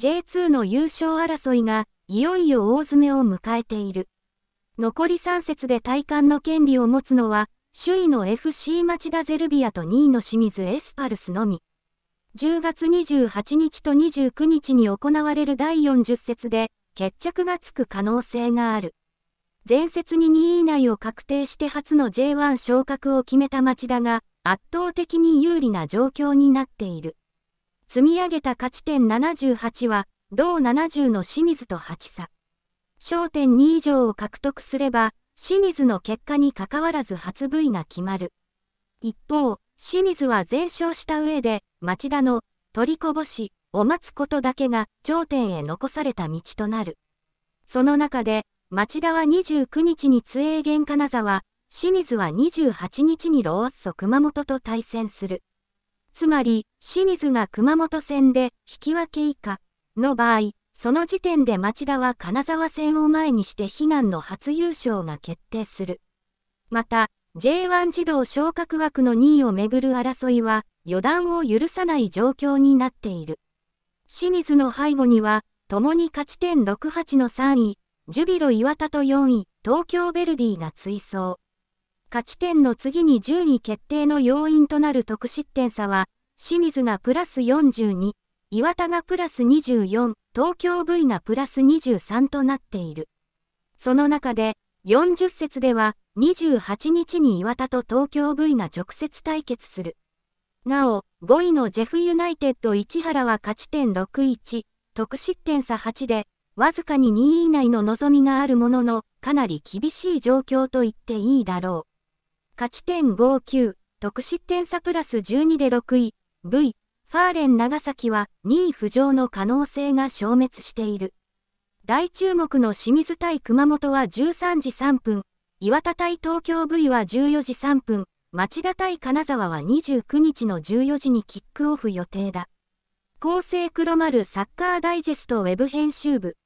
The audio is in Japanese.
J2 の優勝争いがいよいよ大詰めを迎えている。残り3節で体感の権利を持つのは、首位の FC 町田ゼルビアと2位の清水エスパルスのみ。10月28日と29日に行われる第40節で決着がつく可能性がある。前節に2位以内を確定して初の J1 昇格を決めた町田が圧倒的に有利な状況になっている。積み上げた勝ち点78は、同70の清水と8差。焦点2以上を獲得すれば、清水の結果に関わらず初 V が決まる。一方、清水は全勝した上で、町田の取りこぼしを待つことだけが頂点へ残された道となる。その中で、町田は29日に津英玄金沢、清水は28日にローアッソ熊本と対戦する。つまり、清水が熊本戦で引き分け以下の場合、その時点で町田は金沢戦を前にして悲願の初優勝が決定する。また、J1 児童昇格枠の2位をめぐる争いは、予断を許さない状況になっている。清水の背後には、共に勝ち点68の3位、ジュビロ磐田と4位、東京ヴェルディが追走。勝ち点の次に順位決定の要因となる得失点差は、清水がプラス42、岩田がプラス24、東京 V がプラス23となっている。その中で、40節では、28日に岩田と東京 V が直接対決する。なお、5位のジェフユナイテッド市原は勝ち点61、得失点差8で、わずかに2位以内の望みがあるものの、かなり厳しい状況と言っていいだろう。勝ち点59、得失点差プラス12で6位、V、ファーレン長崎は2位浮上の可能性が消滅している。大注目の清水対熊本は13時3分、岩田対東京 V は14時3分、町田対金沢は29日の14時にキックオフ予定だ。厚生黒丸サッカーダイジェストウェブ編集部